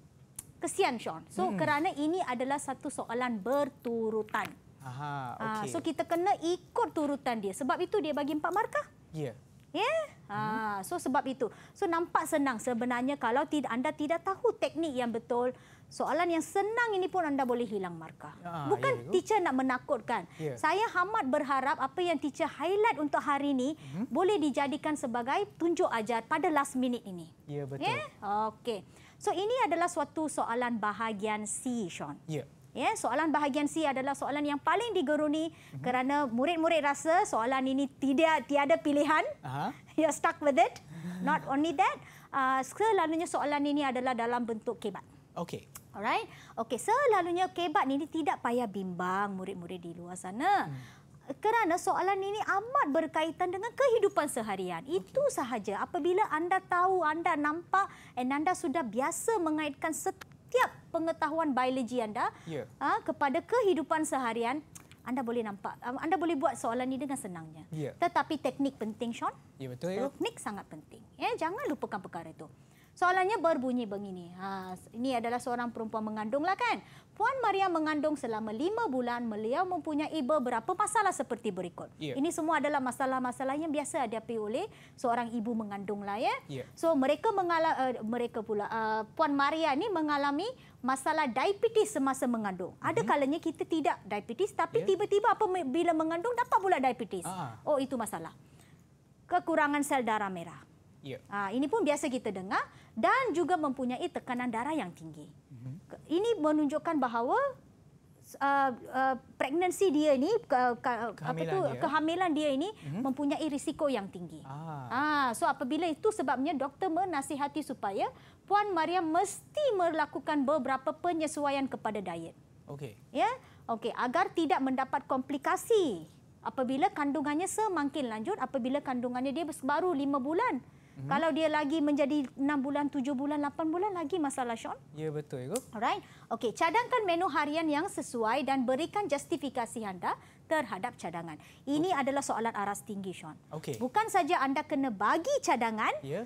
S2: kesian Sean. So hmm. kerana ini adalah satu soalan berturutan.
S3: Aha, ah, okay. ha, so
S2: kita kena ikut turutan dia. Sebab itu dia bagi empat markah. Ya. Yeah. Ya. Yeah? Ha, hmm. so sebab itu. So nampak senang sebenarnya kalau tidak anda tidak tahu teknik yang betul Soalan yang senang ini pun anda boleh hilang markah. Ah, ya, Bukan ya, teacher nak menakutkan. Ya. Saya amat berharap apa yang teacher highlight untuk hari ini hmm. boleh dijadikan sebagai tunjuk ajar pada last minute ini. Ya betul. Ya? Okey. So ini adalah suatu soalan bahagian C, Sean. Ya. Yeah. Yeah, soalan bahagian C adalah soalan yang paling digeruni mm -hmm. kerana murid-murid rasa soalan ini tidak tiada pilihan. Uh [laughs] -huh. You're stuck with it. Not only that, uh, selalunya soalan ini adalah dalam bentuk kebat. Okay. Alright. Okay, selalunya kebat ini tidak payah bimbang murid-murid di luar sana. Hmm kerana soalan ini amat berkaitan dengan kehidupan seharian. Okay. Itu sahaja. Apabila anda tahu, anda nampak dan anda sudah biasa mengaitkan setiap pengetahuan biologi anda yeah. Ya. ha, kepada kehidupan seharian, anda boleh nampak, ah, anda boleh buat soalan ini dengan senangnya. Yeah. Tetapi teknik penting, Sean. Yeah, betul, teknik sangat penting. Ya, jangan lupakan perkara itu. Soalannya berbunyi begini. Ha, ah, ini adalah seorang perempuan mengandung lah kan. Puan Maria mengandung selama lima bulan, beliau mempunyai beberapa masalah seperti berikut. Yeah. Ini semua adalah masalah-masalah yang biasa dihadapi oleh seorang ibu mengandung lah ya. Yeah. So mereka mengala, uh, mereka pula uh, Puan Maria ini mengalami masalah diabetes semasa mengandung. Mm -hmm. Ada kalanya kita tidak diabetes tapi ya. tiba-tiba yeah. bila mengandung dapat pula diabetes. Uh ah. -huh. Oh itu masalah. Kekurangan sel darah merah. Yeah. Ya. Uh, ini pun biasa kita dengar dan juga mempunyai tekanan darah yang tinggi. Mhm ini menunjukkan bahawa uh, uh, pregnancy dia ini uh, kehamilan apa tu dia. kehamilan dia ini mm-hmm. mempunyai risiko yang tinggi. Ah. ah so apabila itu sebabnya doktor menasihati supaya puan Maria mesti melakukan beberapa penyesuaian kepada diet. Okey. Ya. Yeah? Okey, agar tidak mendapat komplikasi apabila kandungannya semakin lanjut apabila kandungannya dia baru lima bulan. Mhm. Kalau dia lagi menjadi 6 bulan, 7 bulan, 8 bulan lagi masalah Sean. Ya betul itu. Alright. Okey, cadangkan menu harian yang sesuai dan berikan justifikasi anda terhadap cadangan. Ini okay. adalah soalan aras tinggi Sean. Okay. Bukan saja anda kena bagi cadangan. Ya. Yeah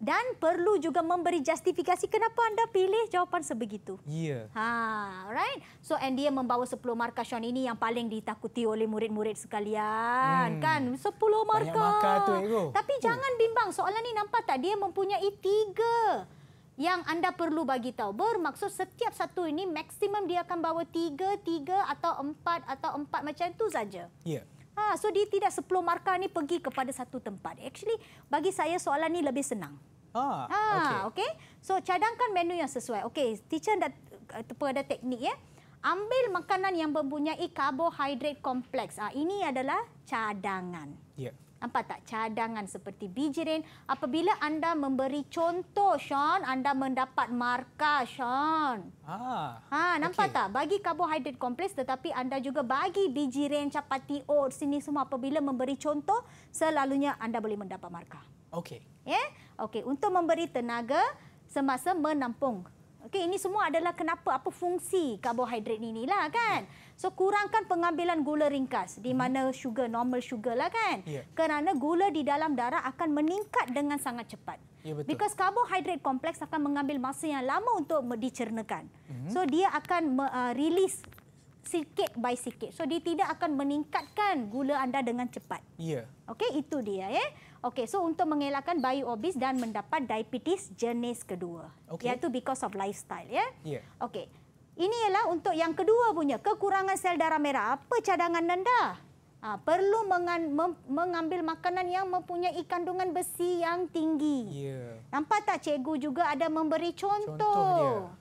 S2: dan perlu juga memberi justifikasi kenapa anda pilih jawapan sebegitu. Ya. Yeah. Ha, right? So and dia membawa 10 markah Sean ini yang paling ditakuti oleh murid-murid sekalian. Hmm. Kan 10 markah. Banyak tu, Tapi oh. jangan bimbang, soalan ni nampak tak dia mempunyai tiga yang anda perlu bagi tahu. Bermaksud setiap satu ini maksimum dia akan bawa tiga, tiga atau empat atau empat macam tu saja. Ya. Yeah. Ha, so dia tidak 10 markah ni pergi kepada satu tempat. Actually, bagi saya soalan ni lebih senang. Ah, ha, okay. okay. So cadangkan menu yang sesuai. Okay, teacher dah eh, ada teknik ya. Ambil makanan yang mempunyai karbohidrat kompleks. Ah, ha, ini adalah cadangan. Yeah. Nampak tak cadangan seperti bijirin apabila anda memberi contoh Sean anda mendapat markah Sean. Ah. Ha nampak okay. tak bagi karbohidrat kompleks tetapi anda juga bagi bijirin chapati oats sini semua apabila memberi contoh selalunya anda boleh mendapat markah. Okey. Ya. Yeah? Okey untuk memberi tenaga semasa menampung. Okey ini semua adalah kenapa apa fungsi karbohidrat lah kan. Yeah. So kurangkan pengambilan gula ringkas di mhm. mana sugar normal sugar lah kan. Yeah. Kerana gula di dalam darah akan meningkat dengan sangat cepat. Yeah, betul. Because carbohydrate kompleks akan mengambil masa yang lama untuk dicernakan. Mm-hmm. So dia akan uh, release sikit by sikit. So dia tidak akan meningkatkan gula anda dengan cepat. Ya. Yeah. Okey, itu dia ya. Eh? Okey, so untuk mengelakkan bayi obes dan mendapat diabetes jenis kedua. Okay. Iaitu because of lifestyle ya. Yeah? Ya. Yeah. Okey. Ini ialah untuk yang kedua punya, kekurangan sel darah merah. Apa cadangan anda? Ha, perlu mengan, mem, mengambil makanan yang mempunyai kandungan besi yang tinggi. Yeah. Nampak tak cikgu juga ada memberi contoh? contoh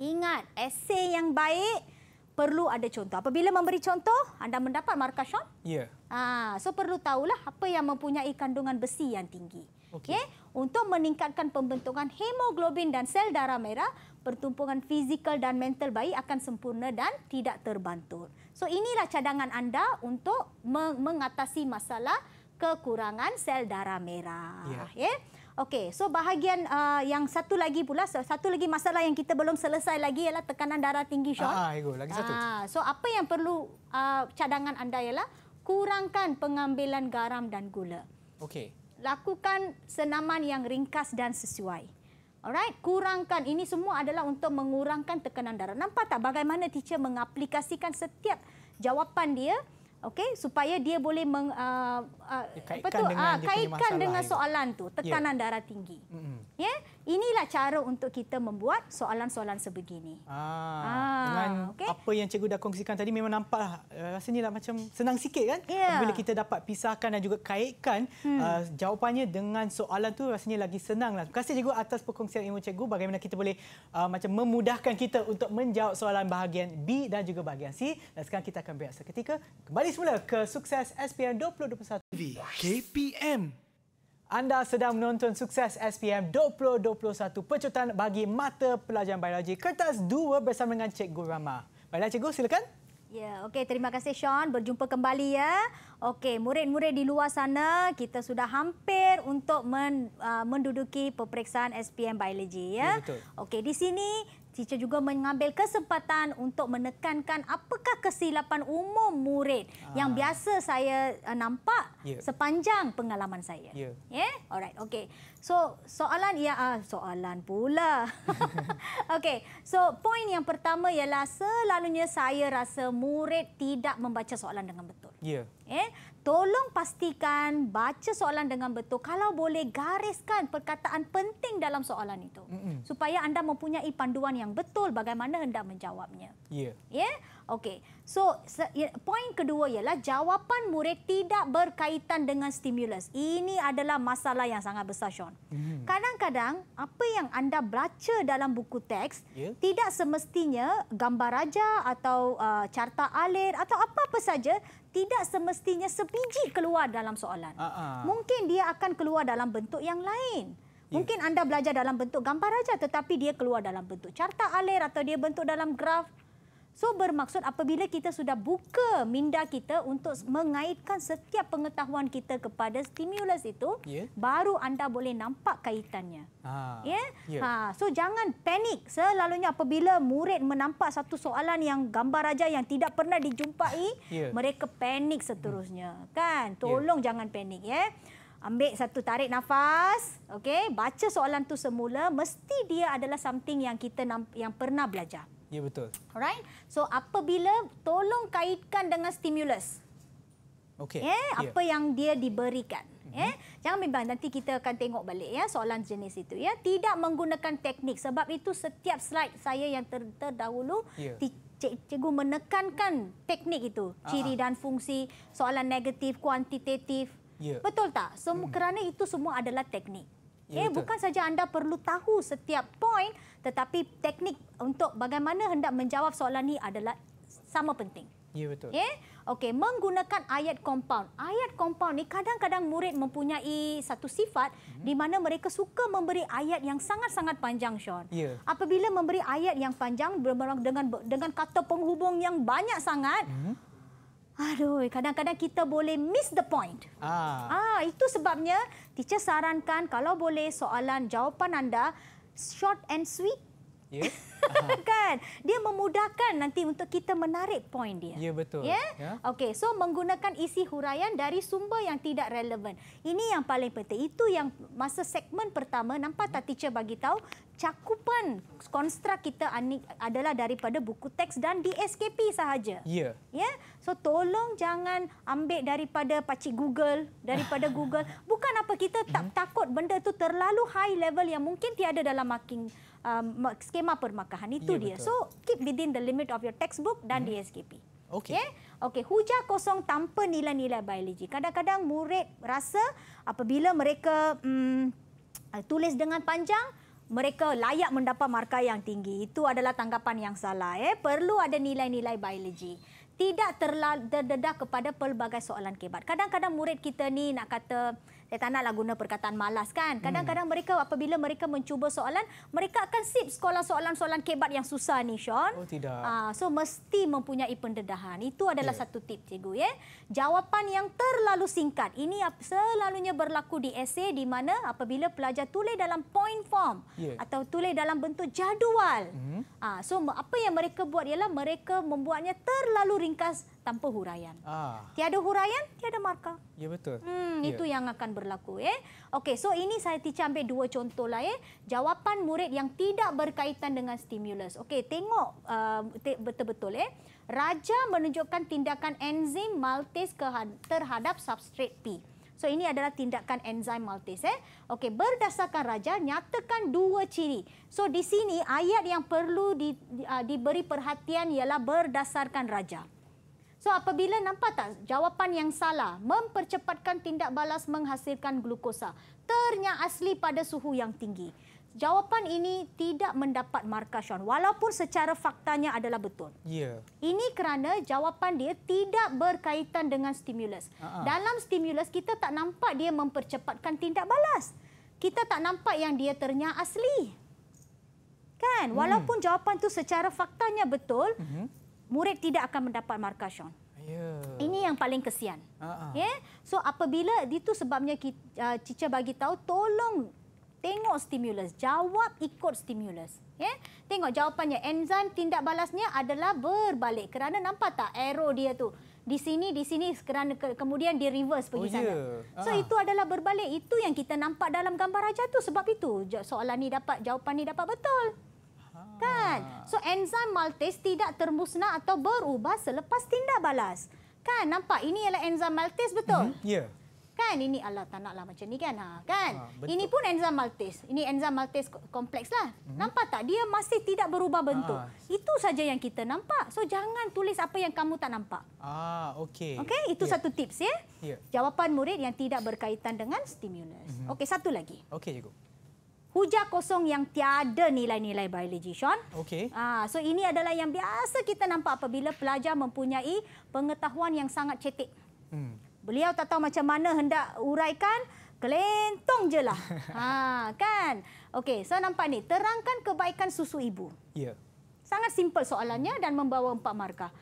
S2: Ingat, esei yang baik perlu ada contoh. Apabila memberi contoh, anda mendapat markah, Sean? Yeah. Ha, so perlu tahulah apa yang mempunyai kandungan besi yang tinggi. Okey. Okay? untuk meningkatkan pembentukan hemoglobin dan sel darah merah, pertumpuan fizikal dan mental bayi akan sempurna dan tidak terbantur. So inilah cadangan anda untuk mengatasi masalah kekurangan sel darah merah. Ya. Yeah. Okey, so bahagian uh, yang satu lagi pula, satu lagi masalah yang kita belum selesai lagi ialah tekanan darah tinggi, Sean. Ah, ego, lagi satu. Ah, so apa yang perlu uh, cadangan anda ialah kurangkan pengambilan garam dan gula. Okey lakukan senaman yang ringkas dan sesuai. Alright, kurangkan ini semua adalah untuk mengurangkan tekanan darah. Nampak tak bagaimana teacher mengaplikasikan setiap jawapan dia? Okey, supaya dia boleh meng, uh, uh, kaitkan betul, dengan, uh, kaitkan dengan soalan tu, tekanan yeah. darah tinggi. Mm-hmm. Yeah? inilah cara untuk kita membuat soalan-soalan sebegini.
S1: Ah, ah, dengan okay? apa yang cikgu dah kongsikan tadi memang nampak uh, lah. eh, rasanya lah macam senang sikit kan? Yeah. Bila kita dapat pisahkan dan juga kaitkan hmm. uh, jawapannya dengan soalan tu rasanya lagi senang. Lah. Terima kasih cikgu atas perkongsian ilmu cikgu bagaimana kita boleh uh, macam memudahkan kita untuk menjawab soalan bahagian B dan juga bahagian C. Dan sekarang kita akan berehat seketika. Kembali semula ke sukses SPM 2021. KPM. Anda sedang menonton sukses SPM 2021 Pecutan bagi Mata Pelajaran Biologi Kertas 2 bersama dengan Cikgu Rama. Baiklah Cikgu, silakan.
S2: Ya, okey terima kasih Sean. Berjumpa kembali ya. Okey, murid-murid di luar sana, kita sudah hampir untuk men, uh, menduduki peperiksaan SPM biologi ya. ya okey, di sini teacher juga mengambil kesempatan untuk menekankan apakah kesilapan umum murid Aa. Ah. yang biasa saya uh, nampak yeah. sepanjang pengalaman saya. Ya. Yeah. Yeah? Alright, okey. So, soalan ya uh, soalan pula. [laughs] okey. So, poin yang pertama ialah selalunya saya rasa murid tidak membaca soalan dengan betul. Ya. Yeah. Yeah? tolong pastikan baca soalan dengan betul. Kalau boleh gariskan perkataan penting dalam soalan itu mm -hmm. supaya anda mempunyai panduan yang betul bagaimana hendak menjawabnya. Ya. Yeah. Yeah? Okey. So ya, point kedua ialah jawapan murid tidak berkaitan dengan stimulus. Ini adalah masalah yang sangat besar Sean. Hmm. Kadang-kadang hmm. apa yang anda baca dalam buku teks yeah. tidak semestinya gambar raja atau uh, carta alir atau apa-apa saja tidak semestinya sebiji keluar dalam soalan. Uh-uh. Mungkin dia akan keluar dalam bentuk yang lain. Ya. Mungkin anda belajar dalam bentuk gambar raja tetapi dia keluar dalam bentuk carta alir atau dia bentuk dalam graf So bermaksud apabila kita sudah buka minda kita untuk mengaitkan setiap pengetahuan kita kepada stimulus itu, yeah. baru anda boleh nampak kaitannya.
S3: Ha. Yeah? Yeah. Ya. Ha.
S2: So jangan panik selalunya apabila murid menampak satu soalan yang gambar raja yang tidak pernah dijumpai, [laughs] yeah. mereka panik seterusnya. Hmm. Kan? Ya. Tolong yeah. jangan panik. ya. Yeah? Ambil satu tarik nafas, okay? baca soalan tu semula, mesti dia adalah something yang kita yang pernah belajar. Ya betul. Alright. So apabila tolong kaitkan dengan stimulus.
S1: Okey. Ya, yeah, apa yeah.
S2: yang dia diberikan. Ya. Yeah. Mhm. Jangan bimbang nanti kita akan tengok balik ya soalan jenis itu ya. Tidak menggunakan teknik sebab itu setiap slide saya yang ter terdahulu yeah. Cikgu menekankan teknik itu, ciri ah. dan fungsi, soalan negatif, kuantitatif. Yeah. Betul tak? Semua, hmm. Kerana itu semua adalah teknik. Ya, eh, bukan saja anda perlu tahu setiap poin tetapi teknik untuk bagaimana hendak menjawab soalan ini adalah sama penting. Ya betul. Ya. Okey, menggunakan ayat compound. Ayat compound ni kadang-kadang murid mempunyai satu sifat mm -hmm. di mana mereka suka memberi ayat yang sangat-sangat panjang, Sean. Yeah. Apabila memberi ayat yang panjang dengan dengan kata penghubung yang banyak sangat, mm -hmm. aduh, kadang-kadang kita boleh miss the point.
S3: Ah.
S2: Ah, itu sebabnya teacher sarankan kalau boleh soalan jawapan anda short and sweet. Ya. Yeah. [laughs] kan? Dia memudahkan nanti untuk kita menarik poin dia. Ya yeah, betul. Ya. Yeah? Yeah. Okey, so menggunakan isi huraian dari sumber yang tidak relevan. Ini yang paling penting. Itu yang masa segmen pertama nampak tak teacher bagi tahu cakupan konstruk kita adalah daripada buku teks dan DSKP sahaja. Ya. Yeah. Ya. Yeah? So tolong jangan ambil daripada pacik Google, daripada [laughs] Google. Bukan apa kita tak hmm. takut benda tu terlalu high level yang mungkin tiada dalam marking um, skema permakahan itu yeah, dia. Betul. So keep within the limit of your textbook dan hmm. DSKP. Okey. Yeah? Okey, hujah kosong tanpa nilai-nilai biologi. Kadang-kadang murid rasa apabila mereka mm, tulis dengan panjang, mereka layak mendapat markah yang tinggi. Itu adalah tanggapan yang salah. Eh. Perlu ada nilai-nilai biologi. Tidak terdedah kepada pelbagai soalan kebat. Kadang-kadang murid kita ni nak kata... Saya tak naklah guna perkataan malas kan. Kadang-kadang hmm. mereka apabila mereka mencuba soalan, mereka akan sip sekolah soalan-soalan kebat yang susah ni, Sean. Oh, tidak. Uh, so, mesti mempunyai pendedahan. Itu adalah yeah. satu tip, cikgu. ya. Jawapan yang terlalu singkat. Ini selalunya berlaku di esay di mana apabila pelajar tulis dalam point form yeah. atau tulis dalam bentuk jadual. Mm. Uh, so, apa yang mereka buat ialah mereka membuatnya terlalu ringkas tanpa huraian. Ah. Tiada huraian, tiada markah.
S1: Ya betul. Hmm, ya. itu
S2: yang akan berlaku eh. Okey, so ini saya teacher ambil dua contoh lah eh. Jawapan murid yang tidak berkaitan dengan stimulus. Okey, tengok uh, betul-betul eh. Raja menunjukkan tindakan enzim maltase terhadap substrat P. So ini adalah tindakan enzim maltase eh. Okey, berdasarkan raja nyatakan dua ciri. So di sini ayat yang perlu di, uh, diberi perhatian ialah berdasarkan raja. So apabila nampak tak jawapan yang salah mempercepatkan tindak balas menghasilkan glukosa ternyata asli pada suhu yang tinggi. Jawapan ini tidak mendapat markah Sean walaupun secara faktanya adalah betul. Ya. Yeah. Ini kerana jawapan dia tidak berkaitan dengan stimulus. Uh-huh. Dalam stimulus kita tak nampak dia mempercepatkan tindak balas. Kita tak nampak yang dia ternyata asli. Kan? Hmm. Walaupun hmm. jawapan tu secara faktanya betul, uh-huh murid tidak akan mendapat markah Sean. Yeah. Ini yang paling kesian. Uh-huh. Yeah? So apabila itu sebabnya uh, teacher bagi tahu tolong tengok stimulus, jawab ikut stimulus. Yeah? Tengok jawapannya enzim tindak balasnya adalah berbalik kerana nampak tak arrow dia tu di sini di sini kerana ke- kemudian di reverse pergi oh, sana. Yeah. So uh-huh. itu adalah berbalik itu yang kita nampak dalam gambar raja tu sebab itu soalan ni dapat jawapan ni dapat betul. Kan? Ah. So enzim maltase tidak termusnah atau berubah selepas tindak balas. Kan? Nampak ini ialah enzim maltase betul? Mm -hmm. Ya. Yeah. Kan? Ini Allah tak naklah macam ni kan? Ha, kan? Ha, ini pun enzim maltase. Ini enzim maltase kompleks lah. Mm -hmm. Nampak tak? Dia masih tidak berubah bentuk. Ha. Itu saja yang kita nampak. So jangan tulis apa yang kamu tak nampak.
S3: Ah, okey.
S2: Okey, itu yeah. satu tips ya. Yeah. Jawapan murid yang tidak berkaitan dengan stimulus. Mm -hmm. Okey, satu lagi. Okey, cikgu hujah kosong yang tiada nilai-nilai biologi, Sean. Okay. Ah, so ini adalah yang biasa kita nampak apabila pelajar mempunyai pengetahuan yang sangat cetek. Hmm. Beliau tak tahu macam mana hendak uraikan, kelentong je lah. [laughs] ha, kan? Okay. so nampak ni, terangkan kebaikan susu ibu. Ya. Yeah. Sangat simpel soalannya dan membawa empat markah.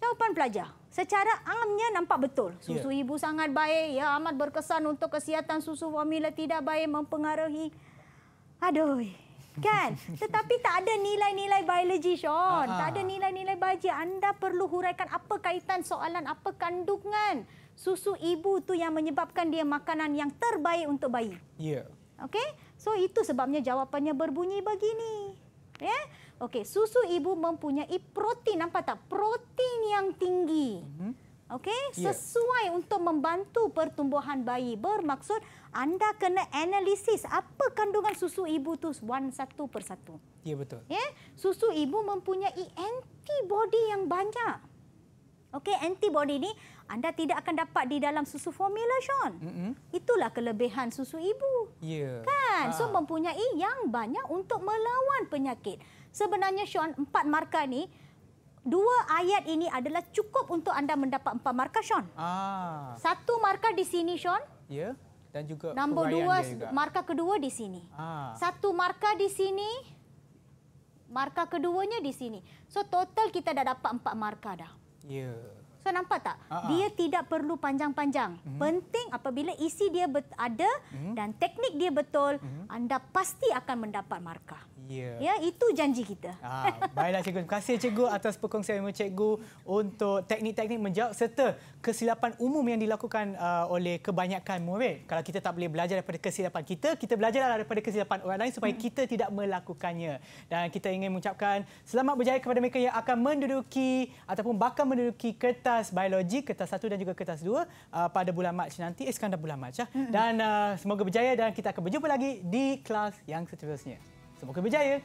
S2: Jawapan pelajar, secara amnya nampak betul. Ya. Susu yeah. ibu sangat baik, ya amat berkesan untuk kesihatan susu formula tidak baik mempengaruhi Aduh. Kan? Tetapi tak ada nilai-nilai biologi, Sean. Tak ada ah. nilai-nilai baji. Anda perlu huraikan apa kaitan soalan, apa kandungan susu ibu tu yang menyebabkan dia makanan yang terbaik untuk bayi. Ya. Yeah. Okey? So, itu sebabnya jawapannya berbunyi begini. Ya? Yeah? Okey, susu ibu mempunyai protein. Nampak tak? Protein yang tinggi. Mhm. Okey? Ya. Sesuai untuk membantu pertumbuhan bayi. Bermaksud anda kena analisis apa kandungan susu ibu tu one satu persatu. satu. Ya betul. Ya, susu ibu mempunyai antibody yang banyak. Okey, antibody ini anda tidak akan dapat di dalam susu formula, Sean. Mm-hmm. Itulah kelebihan susu ibu.
S3: Ya. Yeah. Kan? So, ah.
S2: mempunyai yang banyak untuk melawan penyakit. Sebenarnya, Sean, empat markah ni, dua ayat ini adalah cukup untuk anda mendapat empat markah, Sean. Ah. Satu markah di sini, Sean.
S1: Ya. Yeah dan juga nombor dua juga. markah
S2: kedua di sini. Ah. Satu markah di sini. Markah keduanya di sini. So total kita dah dapat empat markah dah. Ya. Yeah. So nampak tak? Uh-huh. Dia tidak perlu panjang-panjang. Mm-hmm. Penting apabila isi dia ada mm-hmm. dan teknik dia betul, mm-hmm. anda pasti akan mendapat markah. Yeah. Ya, itu janji kita.
S1: Ah, baiklah cikgu. Terima kasih cikgu atas perkongsian dengan cikgu untuk teknik-teknik menjawab serta kesilapan umum yang dilakukan uh, oleh kebanyakan murid. Kalau kita tak boleh belajar daripada kesilapan kita, kita belajarlah daripada kesilapan orang lain supaya hmm. kita tidak melakukannya. Dan kita ingin mengucapkan selamat berjaya kepada mereka yang akan menduduki ataupun bakal menduduki kertas biologi, kertas satu dan juga kertas dua uh, pada bulan Mac nanti. Eh, sekarang dah bulan Mac. Ya. Dan uh, semoga berjaya dan kita akan berjumpa lagi di kelas yang seterusnya. Semoga berjaya.